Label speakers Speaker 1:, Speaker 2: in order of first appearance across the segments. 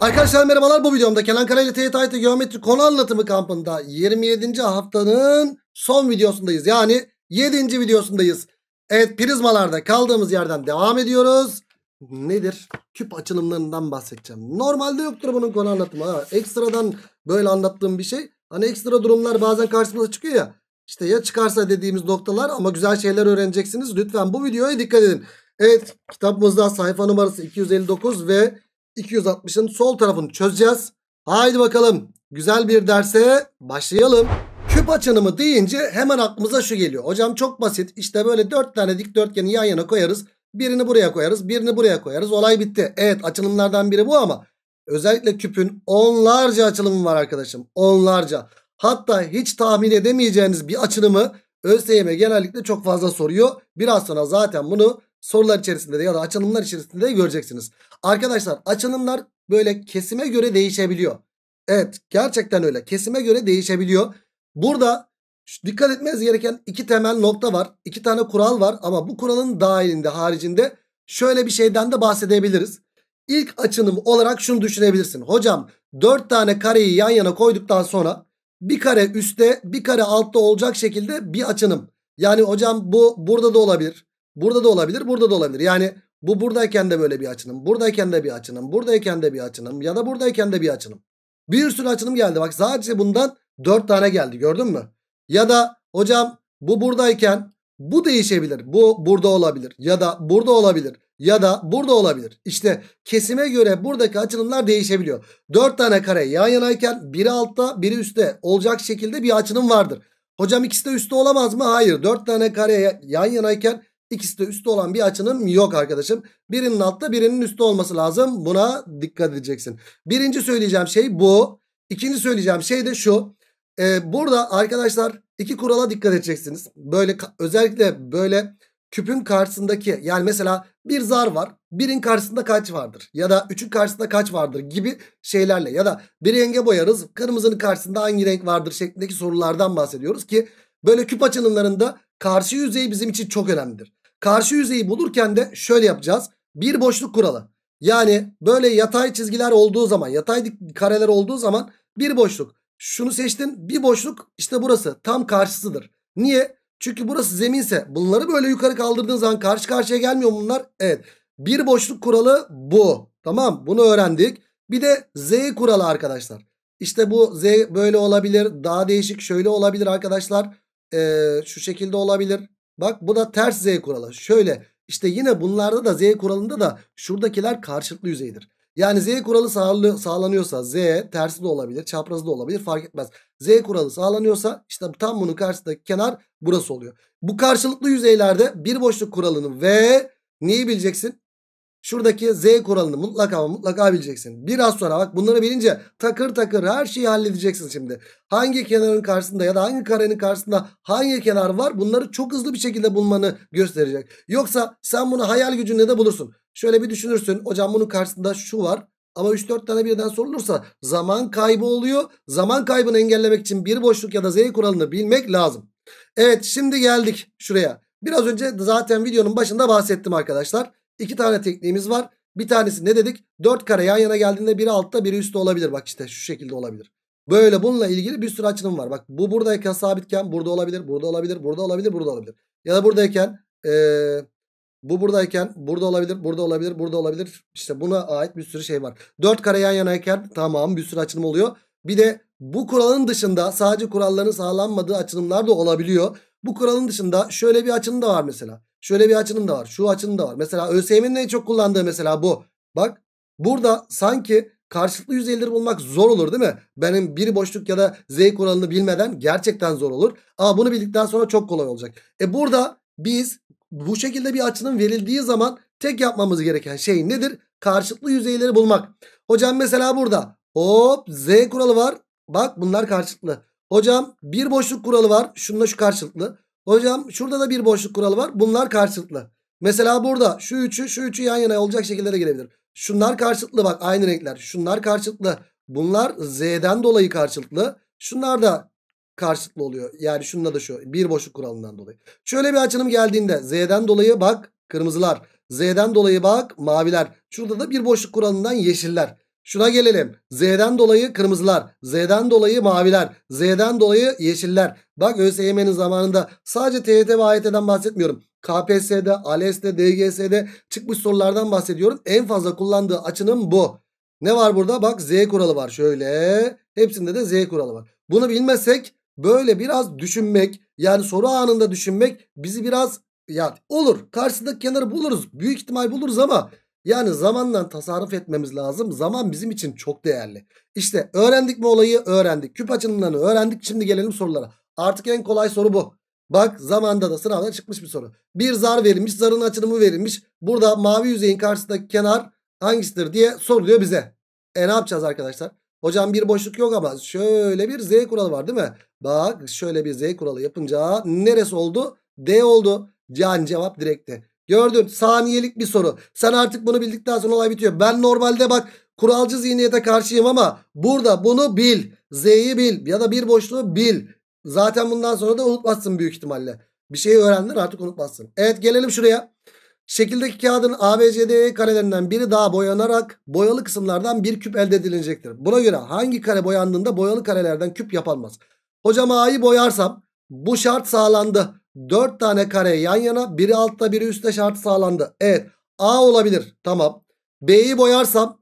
Speaker 1: Arkadaşlar merhabalar bu videomda Kenan Kara ile Teğet Ayet'e geometri konu anlatımı kampında 27. haftanın son videosundayız. Yani 7. videosundayız. Evet prizmalarda kaldığımız yerden devam ediyoruz. Nedir? Küp açılımlarından bahsedeceğim. Normalde yoktur bunun konu anlatımı. Ha. Ekstradan böyle anlattığım bir şey. Hani ekstra durumlar bazen karşımıza çıkıyor ya. İşte ya çıkarsa dediğimiz noktalar ama güzel şeyler öğreneceksiniz. Lütfen bu videoya dikkat edin. Evet kitabımızda sayfa numarası 259 ve 260'ın sol tarafını çözeceğiz. Haydi bakalım güzel bir derse başlayalım. Küp açınımı deyince hemen aklımıza şu geliyor. Hocam çok basit işte böyle 4 tane dikdörtgeni yan yana koyarız. Birini buraya koyarız birini buraya koyarız olay bitti. Evet açılımlardan biri bu ama özellikle küpün onlarca açılımı var arkadaşım onlarca. Hatta hiç tahmin edemeyeceğiniz bir açılımı ÖSYM genellikle çok fazla soruyor. Biraz sonra zaten bunu sorular içerisinde de ya da açılımlar içerisinde de göreceksiniz. Arkadaşlar açılımlar böyle kesime göre değişebiliyor. Evet gerçekten öyle kesime göre değişebiliyor. Burada dikkat etmeniz gereken iki temel nokta var. iki tane kural var ama bu kuralın dahilinde haricinde şöyle bir şeyden de bahsedebiliriz. İlk açılım olarak şunu düşünebilirsin. Hocam dört tane kareyi yan yana koyduktan sonra bir kare üstte bir kare altta olacak şekilde bir açılım. Yani hocam bu burada da olabilir. Burada da olabilir. Burada da olabilir. Yani bu buradayken de böyle bir açınım. Buradayken de bir açınım. Buradayken de bir açınım. Ya da buradayken de bir açınım. Bir sürü açınım geldi. Bak sadece bundan 4 tane geldi gördün mü? Ya da hocam bu buradayken bu değişebilir. Bu burada olabilir. Ya da burada olabilir. Ya da burada olabilir. İşte kesime göre buradaki açınımlar değişebiliyor. 4 tane kare yan yanayken biri altta biri üstte olacak şekilde bir açınım vardır. Hocam ikisi de üstte olamaz mı? Hayır. 4 tane kare yan yanayken İkisi de üstte olan bir açının yok arkadaşım. Birinin altta birinin üstte olması lazım. Buna dikkat edeceksin. Birinci söyleyeceğim şey bu. İkinci söyleyeceğim şey de şu. Ee, burada arkadaşlar iki kurala dikkat edeceksiniz. Böyle özellikle böyle küpün karşısındaki yani mesela bir zar var. Birin karşısında kaç vardır? Ya da üçün karşısında kaç vardır gibi şeylerle. Ya da bir renge boyarız. Kırmızının karşısında hangi renk vardır şeklindeki sorulardan bahsediyoruz ki böyle küp açılımlarında karşı yüzey bizim için çok önemlidir. Karşı yüzeyi bulurken de şöyle yapacağız. Bir boşluk kuralı. Yani böyle yatay çizgiler olduğu zaman, yatay kareler olduğu zaman bir boşluk. Şunu seçtin, bir boşluk işte burası tam karşısıdır. Niye? Çünkü burası zeminse bunları böyle yukarı kaldırdığın zaman karşı karşıya gelmiyor bunlar. Evet. Bir boşluk kuralı bu. Tamam bunu öğrendik. Bir de Z kuralı arkadaşlar. İşte bu Z böyle olabilir. Daha değişik şöyle olabilir arkadaşlar. Ee, şu şekilde olabilir. Bak bu da ters z kuralı. Şöyle işte yine bunlarda da z kuralında da şuradakiler karşılıklı yüzeydir. Yani z kuralı sağlanıyorsa z tersi de olabilir çaprazı da olabilir fark etmez. Z kuralı sağlanıyorsa işte tam bunun karşısındaki kenar burası oluyor. Bu karşılıklı yüzeylerde bir boşluk kuralını ve neyi bileceksin? Şuradaki Z kuralını mutlaka ama mutlaka bileceksin. Biraz sonra bak bunları bilince takır takır her şeyi halledeceksin şimdi. Hangi kenarın karşısında ya da hangi karenin karşısında hangi kenar var bunları çok hızlı bir şekilde bulmanı gösterecek. Yoksa sen bunu hayal gücünle de bulursun. Şöyle bir düşünürsün hocam bunun karşısında şu var ama 3-4 tane birden sorulursa zaman kaybı oluyor. Zaman kaybını engellemek için bir boşluk ya da Z kuralını bilmek lazım. Evet şimdi geldik şuraya. Biraz önce zaten videonun başında bahsettim arkadaşlar. İki tane tekniğimiz var. Bir tanesi ne dedik? Dört kare yan yana geldiğinde biri altta biri üstte olabilir. Bak işte şu şekilde olabilir. Böyle bununla ilgili bir sürü açılım var. Bak bu buradayken sabitken burada olabilir, burada olabilir, burada olabilir, burada olabilir. Ya da buradayken ee, bu buradayken burada olabilir, burada olabilir, burada olabilir. İşte buna ait bir sürü şey var. Dört kare yan yanayken tamam bir sürü açılım oluyor. Bir de bu kuralın dışında sadece kuralların sağlanmadığı açılımlar da olabiliyor. Bu kuralın dışında şöyle bir açının da var mesela. Şöyle bir açının da var. Şu açının da var. Mesela ÖSYM'nin en çok kullandığı mesela bu. Bak burada sanki karşılıklı yüzeyleri bulmak zor olur değil mi? Benim bir boşluk ya da z kuralını bilmeden gerçekten zor olur. Ama bunu bildikten sonra çok kolay olacak. E burada biz bu şekilde bir açının verildiği zaman tek yapmamız gereken şey nedir? Karşılıklı yüzeyleri bulmak. Hocam mesela burada hop z kuralı var. Bak bunlar karşılıklı. Hocam bir boşluk kuralı var. Şununla şu karşılıklı. Hocam şurada da bir boşluk kuralı var. Bunlar karşılıklı. Mesela burada şu üçü şu üçü yan yana olacak şekillere gelebilir. Şunlar karşılıklı bak aynı renkler. Şunlar karşılıklı. Bunlar Z'den dolayı karşılıklı. Şunlar da karşılıklı oluyor. Yani şununla da şu bir boşluk kuralından dolayı. Şöyle bir açılım geldiğinde Z'den dolayı bak kırmızılar. Z'den dolayı bak maviler. Şurada da bir boşluk kuralından yeşiller. Şuna gelelim. Z'den dolayı kırmızılar, Z'den dolayı maviler, Z'den dolayı yeşiller. Bak ÖSYM'nin zamanında sadece TYT ve AYT'den bahsetmiyorum. KPSS'de, ALES'de, DGS'de çıkmış sorulardan bahsediyorum. En fazla kullandığı açının bu. Ne var burada? Bak Z kuralı var şöyle. Hepsinde de Z kuralı var. Bunu bilmesek böyle biraz düşünmek yani soru anında düşünmek bizi biraz ya olur karşısındaki kenarı buluruz. Büyük ihtimal buluruz ama yani zamandan tasarruf etmemiz lazım. Zaman bizim için çok değerli. İşte öğrendik mi olayı? Öğrendik. Küp açılımlarını öğrendik. Şimdi gelelim sorulara. Artık en kolay soru bu. Bak zamanda da sınavda çıkmış bir soru. Bir zar verilmiş. Zarın açılımı verilmiş. Burada mavi yüzeyin karşısındaki kenar hangisidir diye soruluyor bize. E ne yapacağız arkadaşlar? Hocam bir boşluk yok ama şöyle bir Z kuralı var değil mi? Bak şöyle bir Z kuralı yapınca neresi oldu? D oldu. Yani cevap direkti. Gördün saniyelik bir soru. Sen artık bunu bildikten sonra olay bitiyor. Ben normalde bak kuralcı zihniyete karşıyım ama burada bunu bil. Z'yi bil ya da bir boşluğu bil. Zaten bundan sonra da unutmazsın büyük ihtimalle. Bir şeyi öğrendin artık unutmazsın. Evet gelelim şuraya. Şekildeki kağıdın ABCD e karelerinden biri daha boyanarak boyalı kısımlardan bir küp elde edilecektir. Buna göre hangi kare boyandığında boyalı karelerden küp yapılmaz. Hocam A'yı boyarsam bu şart sağlandı. 4 tane kare yan yana biri altta biri üstte şartı sağlandı. Evet A olabilir tamam. B'yi boyarsam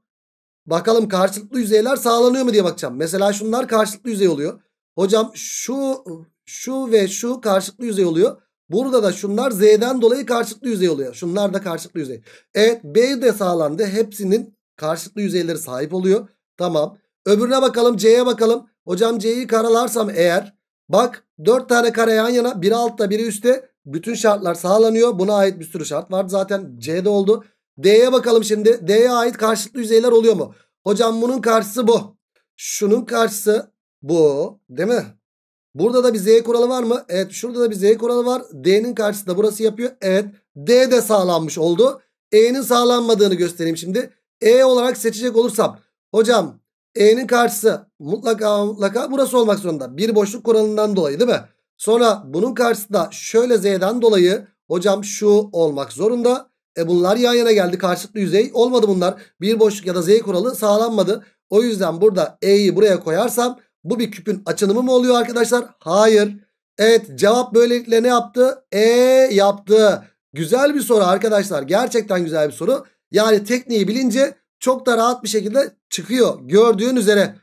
Speaker 1: bakalım karşılıklı yüzeyler sağlanıyor mu diye bakacağım. Mesela şunlar karşılıklı yüzey oluyor. Hocam şu şu ve şu karşılıklı yüzey oluyor. Burada da şunlar Z'den dolayı karşılıklı yüzey oluyor. Şunlar da karşılıklı yüzey. Evet B de sağlandı. Hepsinin karşılıklı yüzeyleri sahip oluyor. Tamam. Öbürüne bakalım C'ye bakalım. Hocam C'yi karalarsam eğer bak 4 tane kare yan yana biri altta biri üstte bütün şartlar sağlanıyor. Buna ait bir sürü şart var. Zaten C'de oldu. D'ye bakalım şimdi. D'ye ait karşılıklı yüzeyler oluyor mu? Hocam bunun karşısı bu. Şunun karşısı bu. Değil mi? Burada da bir Z kuralı var mı? Evet. Şurada da bir Z kuralı var. D'nin karşısı da burası yapıyor. Evet. D de sağlanmış oldu. E'nin sağlanmadığını göstereyim şimdi. E olarak seçecek olursam. Hocam E'nin karşısı mutlaka mutlaka burası olmak zorunda. Bir boşluk kuralından dolayı değil mi? Sonra bunun karşısında şöyle Z'den dolayı hocam şu olmak zorunda. E bunlar yan yana geldi. Karşılıklı yüzey olmadı bunlar. Bir boşluk ya da Z kuralı sağlanmadı. O yüzden burada E'yi buraya koyarsam bu bir küpün açılımı mı oluyor arkadaşlar? Hayır. Evet cevap böylelikle ne yaptı? E yaptı. Güzel bir soru arkadaşlar. Gerçekten güzel bir soru. Yani tekniği bilince çok da rahat bir şekilde çıkıyor. Gördüğün üzere.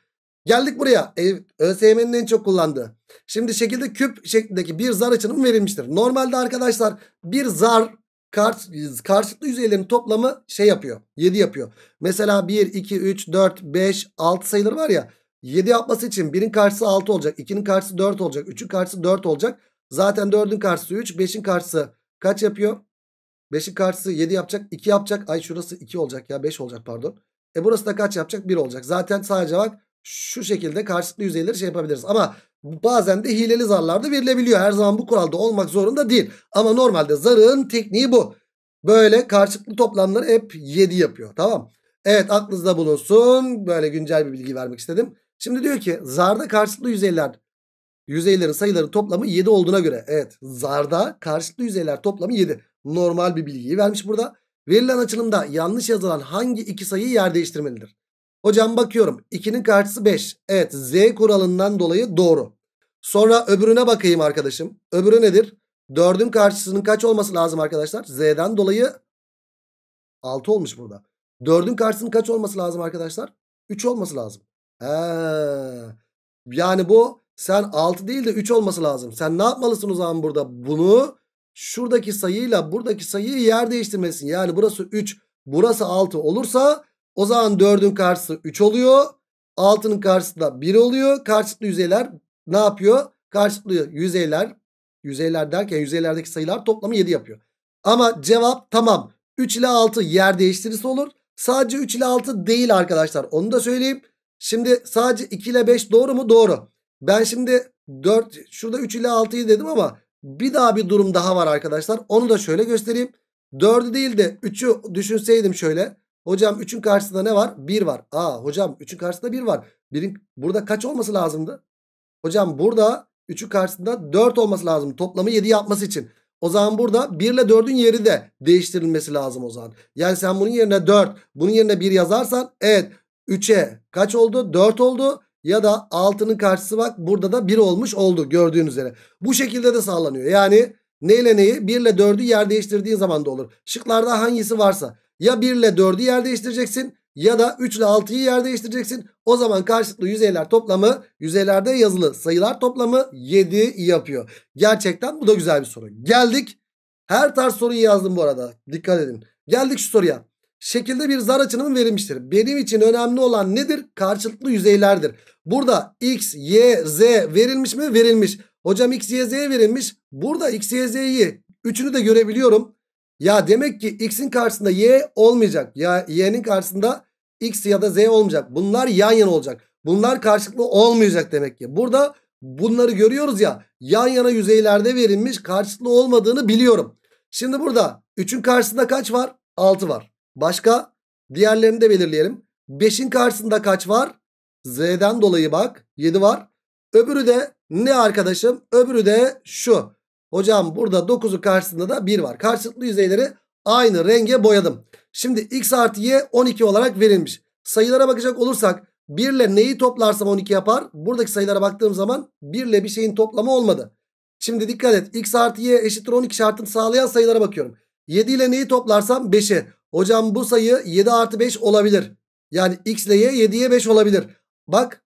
Speaker 1: Geldik buraya. E, ÖSYM'nin en çok kullandığı. Şimdi şekilde küp şeklindeki bir zar açılımı verilmiştir. Normalde arkadaşlar bir zar karş, karşılıklı yüzeylerin toplamı şey yapıyor. 7 yapıyor. Mesela 1, 2, 3, 4, 5, 6 sayıları var ya. 7 yapması için 1'in karşısı 6 olacak. 2'nin karşısı 4 olacak. 3'ün karşısı 4 olacak. Zaten 4'ün karşısı 3. 5'in karşısı kaç yapıyor? 5'in karşısı 7 yapacak. 2 yapacak. Ay şurası 2 olacak ya. 5 olacak pardon. E burası da kaç yapacak? 1 olacak. Zaten sadece bak şu şekilde karşılıklı yüzeyleri şey yapabiliriz. Ama bazen de hileli zarlarda verilebiliyor. Her zaman bu kuralda olmak zorunda değil. Ama normalde zarın tekniği bu. Böyle karşılıklı toplamları hep 7 yapıyor. Tamam. Evet aklınızda bulunsun. Böyle güncel bir bilgi vermek istedim. Şimdi diyor ki zarda karşılıklı yüzeyler Yüzeylerin sayıları toplamı 7 olduğuna göre. Evet zarda karşılıklı yüzeyler toplamı 7. Normal bir bilgiyi vermiş burada. Verilen açılımda yanlış yazılan hangi iki sayı yer değiştirmelidir? Hocam bakıyorum 2'nin karşısı 5. Evet Z kuralından dolayı doğru. Sonra öbürüne bakayım arkadaşım. Öbürü nedir? 4'ün karşısının kaç olması lazım arkadaşlar? Z'den dolayı 6 olmuş burada. 4'ün karşısının kaç olması lazım arkadaşlar? 3 olması lazım. Ee, yani bu sen 6 değil de 3 olması lazım. Sen ne yapmalısın o zaman burada? Bunu şuradaki sayıyla buradaki sayıyı yer değiştirmesin. Yani burası 3 burası 6 olursa o zaman 4'ün karşısı 3 oluyor. 6'nın karşısında da 1 oluyor. Karşıtlı yüzeyler ne yapıyor? Karşıtlı yüzeyler yüzeyler derken yüzeylerdeki sayılar toplamı 7 yapıyor. Ama cevap tamam 3 ile 6 yer değiştirirse olur. Sadece 3 ile 6 değil arkadaşlar onu da söyleyeyim. Şimdi sadece 2 ile 5 doğru mu? Doğru. Ben şimdi 4 şurada 3 ile 6'yı dedim ama bir daha bir durum daha var arkadaşlar. Onu da şöyle göstereyim. 4'ü değil de 3'ü düşünseydim şöyle. Hocam 3'ün karşısında ne var? 1 var. Aa hocam 3'ün karşısında 1 var. Birin, burada kaç olması lazımdı? Hocam burada 3'ün karşısında 4 olması lazım. Toplamı 7 yapması için. O zaman burada 1 ile 4'ün yeri de değiştirilmesi lazım o zaman. Yani sen bunun yerine 4, bunun yerine 1 yazarsan evet 3'e kaç oldu? 4 oldu ya da 6'nın karşısı bak burada da 1 olmuş oldu gördüğünüz üzere. Bu şekilde de sağlanıyor. Yani neyle neyi 1 ile 4'ü yer değiştirdiğin zaman da olur. Şıklarda hangisi varsa ya 1 ile 4'ü yer değiştireceksin ya da 3 ile 6'yı yer değiştireceksin. O zaman karşılıklı yüzeyler toplamı yüzeylerde yazılı sayılar toplamı 7 yapıyor. Gerçekten bu da güzel bir soru. Geldik. Her tarz soruyu yazdım bu arada. Dikkat edin. Geldik şu soruya şekilde bir zar açınımı verilmiştir. Benim için önemli olan nedir? Karşılıklı yüzeylerdir. Burada x, y, z verilmiş mi? Verilmiş. Hocam x, y, z verilmiş. Burada x, y, z'yi üçünü de görebiliyorum. Ya demek ki x'in karşısında y olmayacak. Ya y'nin karşısında x ya da z olmayacak. Bunlar yan yana olacak. Bunlar karşılıklı olmayacak demek ki. Burada bunları görüyoruz ya. Yan yana yüzeylerde verilmiş karşılıklı olmadığını biliyorum. Şimdi burada 3'ün karşısında kaç var? 6 var. Başka diğerlerini de belirleyelim. 5'in karşısında kaç var? Z'den dolayı bak 7 var. Öbürü de ne arkadaşım? Öbürü de şu. Hocam burada 9'u karşısında da 1 var. Karşılıklı yüzeyleri aynı renge boyadım. Şimdi x artı y 12 olarak verilmiş. Sayılara bakacak olursak 1 ile neyi toplarsam 12 yapar. Buradaki sayılara baktığım zaman 1 ile bir şeyin toplamı olmadı. Şimdi dikkat et. X artı Y eşittir 12 şartını sağlayan sayılara bakıyorum. 7 ile neyi toplarsam 5'i. Hocam bu sayı 7 artı 5 olabilir. Yani x ile y 7'ye 5 olabilir. Bak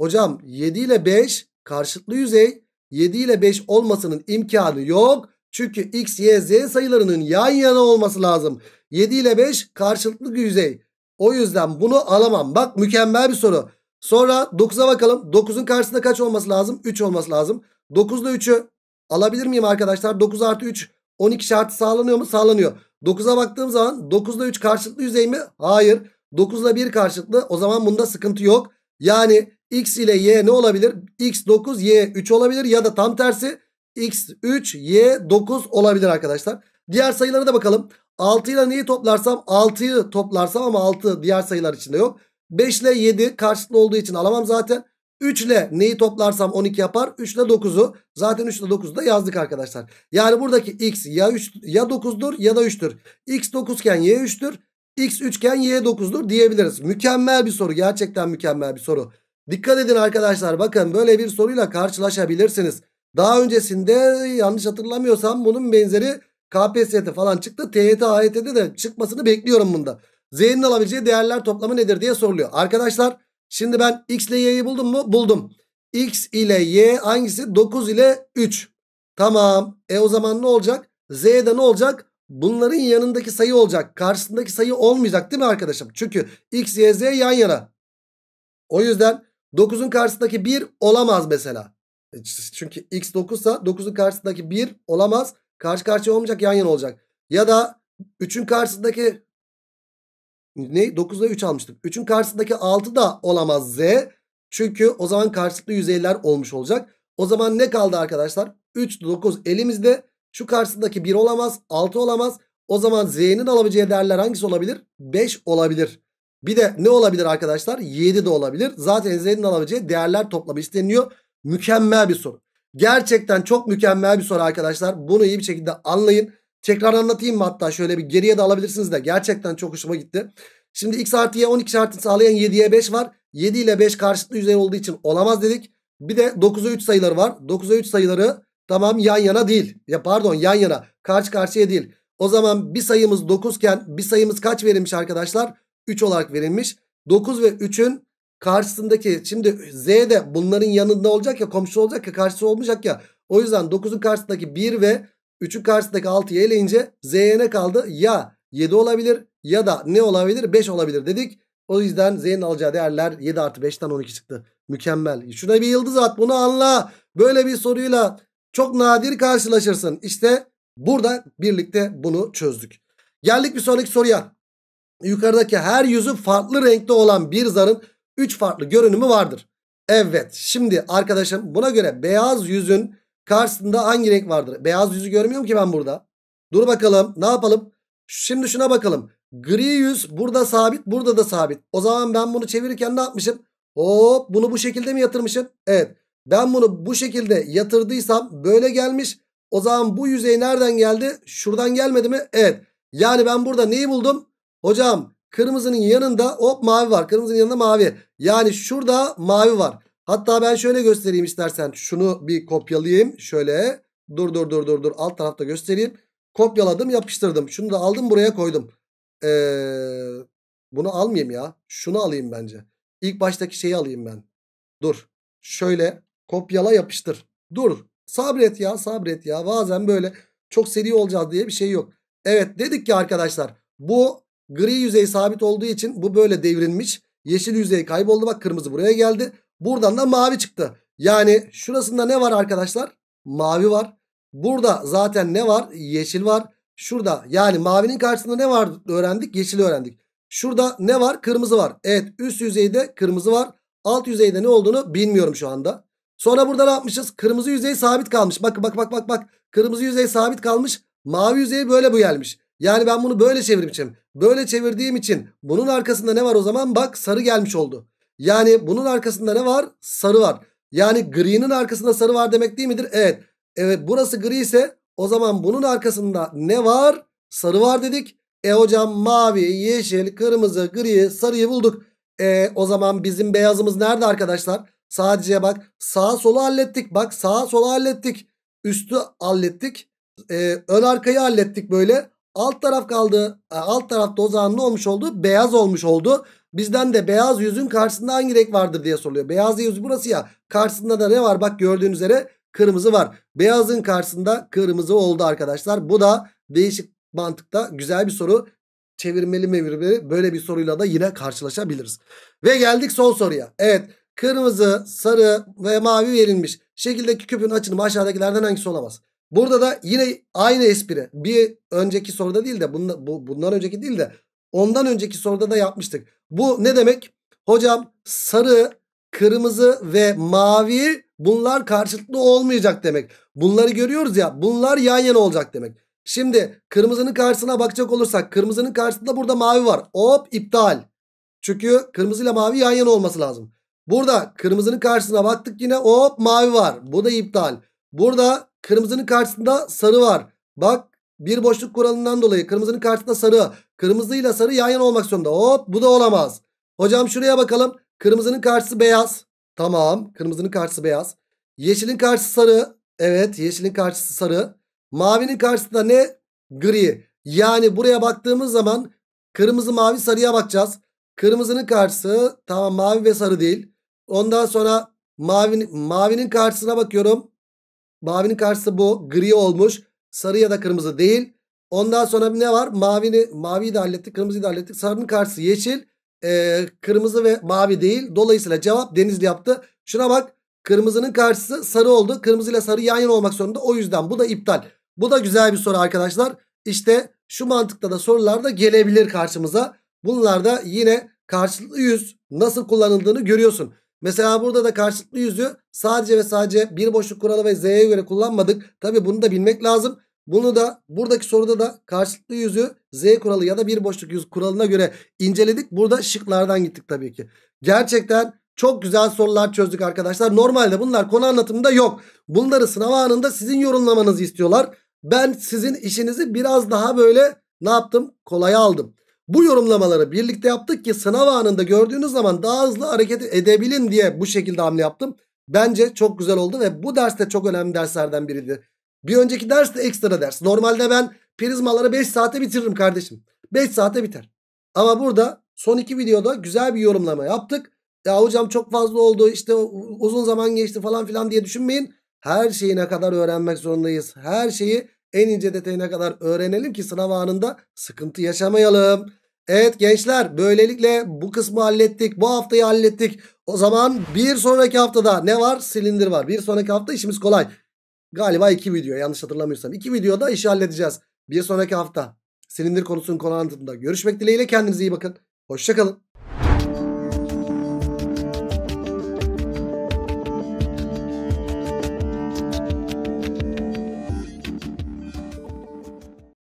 Speaker 1: hocam 7 ile 5 karşıtlı yüzey. 7 ile 5 olmasının imkanı yok. Çünkü x, y, z sayılarının yan yana olması lazım. 7 ile 5 karşılıklı yüzey. O yüzden bunu alamam. Bak mükemmel bir soru. Sonra 9'a bakalım. 9'un karşısında kaç olması lazım? 3 olması lazım. 9 ile 3'ü alabilir miyim arkadaşlar? 9 artı 3 12 şartı sağlanıyor mu? Sağlanıyor. 9'a baktığım zaman 9 ile 3 karşılıklı yüzey mi? Hayır. 9 ile 1 karşılıklı. O zaman bunda sıkıntı yok. Yani x ile y ne olabilir? x 9 y 3 olabilir ya da tam tersi x 3 y 9 olabilir arkadaşlar. Diğer sayılara da bakalım. 6 ile neyi toplarsam 6'yı toplarsam ama 6 diğer sayılar içinde yok. 5 ile 7 karşılıklı olduğu için alamam zaten. 3 ile neyi toplarsam 12 yapar. 3 ile 9'u. Zaten 3 ile 9'u da yazdık arkadaşlar. Yani buradaki x ya 3 ya 9'dur ya da 3'tür. x 9 iken y 3'tür. x 3 iken y 9'dur diyebiliriz. Mükemmel bir soru. Gerçekten mükemmel bir soru. Dikkat edin arkadaşlar. Bakın böyle bir soruyla karşılaşabilirsiniz. Daha öncesinde yanlış hatırlamıyorsam bunun benzeri KPSS'de falan çıktı. TYT, AYT'de de çıkmasını bekliyorum bunda. Z'nin alabileceği değerler toplamı nedir diye soruluyor. Arkadaşlar Şimdi ben x ile y'yi buldum mu? Buldum. x ile y hangisi? 9 ile 3. Tamam. E o zaman ne olacak? Z'de ne olacak? Bunların yanındaki sayı olacak. Karşısındaki sayı olmayacak değil mi arkadaşım? Çünkü x, y, z yan yana. O yüzden 9'un karşısındaki 1 olamaz mesela. E, çünkü x 9 ise 9'un karşısındaki 1 olamaz. Karşı karşıya olmayacak yan yana olacak. Ya da 3'ün karşısındaki ne? 9'da 3 almıştık. 3'ün karşısındaki 6 da olamaz Z. Çünkü o zaman karşılıklı 150'ler olmuş olacak. O zaman ne kaldı arkadaşlar? 3, 9 elimizde. Şu karşısındaki 1 olamaz. 6 olamaz. O zaman Z'nin alabileceği değerler hangisi olabilir? 5 olabilir. Bir de ne olabilir arkadaşlar? 7 de olabilir. Zaten Z'nin alabileceği değerler toplamı isteniyor. Mükemmel bir soru. Gerçekten çok mükemmel bir soru arkadaşlar. Bunu iyi bir şekilde anlayın. Tekrar anlatayım mı hatta şöyle bir geriye de alabilirsiniz de. Gerçekten çok hoşuma gitti. Şimdi x artı y 12 artı sağlayan 7'ye 5 var. 7 ile 5 karşıtlı yüzey olduğu için olamaz dedik. Bir de 9'a 3 sayıları var. 9'a 3 sayıları tamam yan yana değil. Ya pardon yan yana karşı karşıya değil. O zaman bir sayımız 9 iken bir sayımız kaç verilmiş arkadaşlar? 3 olarak verilmiş. 9 ve 3'ün karşısındaki şimdi Z de bunların yanında olacak ya komşu olacak ya karşısı olmayacak ya. O yüzden 9'un karşısındaki 1 ve 3'ü karşısındaki 6'yı eleyince Z'ye ne kaldı? Ya 7 olabilir ya da ne olabilir? 5 olabilir dedik. O yüzden Z'nin alacağı değerler 7 artı 5'ten 12 çıktı. Mükemmel. Şuna bir yıldız at bunu anla. Böyle bir soruyla çok nadir karşılaşırsın. İşte burada birlikte bunu çözdük. Geldik bir sonraki soruya. Yukarıdaki her yüzü farklı renkte olan bir zarın 3 farklı görünümü vardır. Evet şimdi arkadaşım buna göre beyaz yüzün Karşısında hangi renk vardır? Beyaz yüzü görmüyorum ki ben burada. Dur bakalım ne yapalım? Şimdi şuna bakalım. Gri yüz burada sabit burada da sabit. O zaman ben bunu çevirirken ne yapmışım? Hop bunu bu şekilde mi yatırmışım? Evet. Ben bunu bu şekilde yatırdıysam böyle gelmiş. O zaman bu yüzey nereden geldi? Şuradan gelmedi mi? Evet. Yani ben burada neyi buldum? Hocam kırmızının yanında hop mavi var. Kırmızının yanında mavi. Yani şurada mavi var. Hatta ben şöyle göstereyim istersen. Şunu bir kopyalayayım. Şöyle dur dur dur dur dur alt tarafta göstereyim. Kopyaladım yapıştırdım. Şunu da aldım buraya koydum. Ee, bunu almayayım ya. Şunu alayım bence. İlk baştaki şeyi alayım ben. Dur. Şöyle kopyala yapıştır. Dur. Sabret ya sabret ya. Bazen böyle çok seri olacağız diye bir şey yok. Evet dedik ki arkadaşlar bu gri yüzey sabit olduğu için bu böyle devrilmiş. Yeşil yüzey kayboldu bak kırmızı buraya geldi. Buradan da mavi çıktı. Yani şurasında ne var arkadaşlar? Mavi var. Burada zaten ne var? Yeşil var. Şurada yani mavinin karşısında ne var öğrendik? Yeşili öğrendik. Şurada ne var? Kırmızı var. Evet üst yüzeyde kırmızı var. Alt yüzeyde ne olduğunu bilmiyorum şu anda. Sonra burada ne yapmışız? Kırmızı yüzey sabit kalmış. Bak bak bak bak bak. Kırmızı yüzey sabit kalmış. Mavi yüzey böyle bu gelmiş. Yani ben bunu böyle çevirmişim. Böyle çevirdiğim için bunun arkasında ne var o zaman? Bak sarı gelmiş oldu. Yani bunun arkasında ne var? Sarı var. Yani gri'nin arkasında sarı var demek değil midir? Evet. Evet burası gri ise o zaman bunun arkasında ne var? Sarı var dedik. E hocam mavi, yeşil, kırmızı, gri, sarıyı bulduk. E o zaman bizim beyazımız nerede arkadaşlar? Sadece bak sağa sola hallettik. Bak sağa sola hallettik. Üstü hallettik. E, ön arkayı hallettik böyle. Alt taraf kaldı. E, alt tarafta o zaman ne olmuş oldu? Beyaz olmuş oldu. Bizden de beyaz yüzün karşısında hangi renk vardır diye soruluyor. Beyaz yüz burası ya. Karşısında da ne var? Bak gördüğünüz üzere kırmızı var. Beyazın karşısında kırmızı oldu arkadaşlar. Bu da değişik mantıkta güzel bir soru. Çevirmeli mevirmeli böyle bir soruyla da yine karşılaşabiliriz. Ve geldik son soruya. Evet kırmızı, sarı ve mavi verilmiş. Şekildeki küpün açılımı aşağıdakilerden hangisi olamaz? Burada da yine aynı espri. Bir önceki soruda değil de bundan, bu, bundan önceki değil de Ondan önceki soruda da yapmıştık. Bu ne demek? Hocam sarı, kırmızı ve mavi bunlar karşılıklı olmayacak demek. Bunları görüyoruz ya bunlar yan yana olacak demek. Şimdi kırmızının karşısına bakacak olursak kırmızının karşısında burada mavi var. Hop iptal. Çünkü kırmızı ile mavi yan yana olması lazım. Burada kırmızının karşısına baktık yine hop mavi var. Bu da iptal. Burada kırmızının karşısında sarı var. Bak bir boşluk kuralından dolayı kırmızının karşısında sarı. Kırmızıyla sarı yan yana olmak zorunda. Hop bu da olamaz. Hocam şuraya bakalım. Kırmızının karşısı beyaz. Tamam. Kırmızının karşısı beyaz. Yeşilin karşısı sarı. Evet yeşilin karşısı sarı. Mavinin karşısında ne? Gri. Yani buraya baktığımız zaman kırmızı mavi sarıya bakacağız. Kırmızının karşısı tamam mavi ve sarı değil. Ondan sonra mavinin, mavinin karşısına bakıyorum. Mavinin karşısı bu. Gri olmuş. Sarı ya da kırmızı değil. Ondan sonra ne var? Mavini, maviyi de hallettik. Kırmızıyı da hallettik. Sarının karşısı yeşil. Ee, kırmızı ve mavi değil. Dolayısıyla cevap Denizli yaptı. Şuna bak. Kırmızının karşısı sarı oldu. Kırmızıyla sarı yan yana olmak zorunda. O yüzden bu da iptal. Bu da güzel bir soru arkadaşlar. İşte şu mantıkta da sorular da gelebilir karşımıza. Bunlar da yine karşılıklı yüz nasıl kullanıldığını görüyorsun. Mesela burada da karşılıklı yüzü sadece ve sadece bir boşluk kuralı ve z'ye göre kullanmadık. Tabi bunu da bilmek lazım. Bunu da buradaki soruda da karşılıklı yüzü z kuralı ya da bir boşluk yüz kuralına göre inceledik. Burada şıklardan gittik tabii ki. Gerçekten çok güzel sorular çözdük arkadaşlar. Normalde bunlar konu anlatımında yok. Bunları sınav anında sizin yorumlamanızı istiyorlar. Ben sizin işinizi biraz daha böyle ne yaptım? Kolaya aldım. Bu yorumlamaları birlikte yaptık ki sınav anında gördüğünüz zaman daha hızlı hareket edebilin diye bu şekilde hamle yaptım. Bence çok güzel oldu ve bu ders de çok önemli derslerden biriydi. Bir önceki ders de ekstra ders. Normalde ben prizmaları 5 saate bitiririm kardeşim. 5 saate biter. Ama burada son iki videoda güzel bir yorumlama yaptık. Ya hocam çok fazla oldu işte uzun zaman geçti falan filan diye düşünmeyin. Her şeyine kadar öğrenmek zorundayız. Her şeyi en ince detayına kadar öğrenelim ki sınav anında sıkıntı yaşamayalım. Evet gençler böylelikle bu kısmı hallettik. Bu haftayı hallettik. O zaman bir sonraki haftada ne var? Silindir var. Bir sonraki hafta işimiz kolay. Galiba iki video yanlış hatırlamıyorsam. İki videoda işi halledeceğiz. Bir sonraki hafta silindir konusunun konu anlatımında görüşmek dileğiyle kendinize iyi bakın. Hoşçakalın.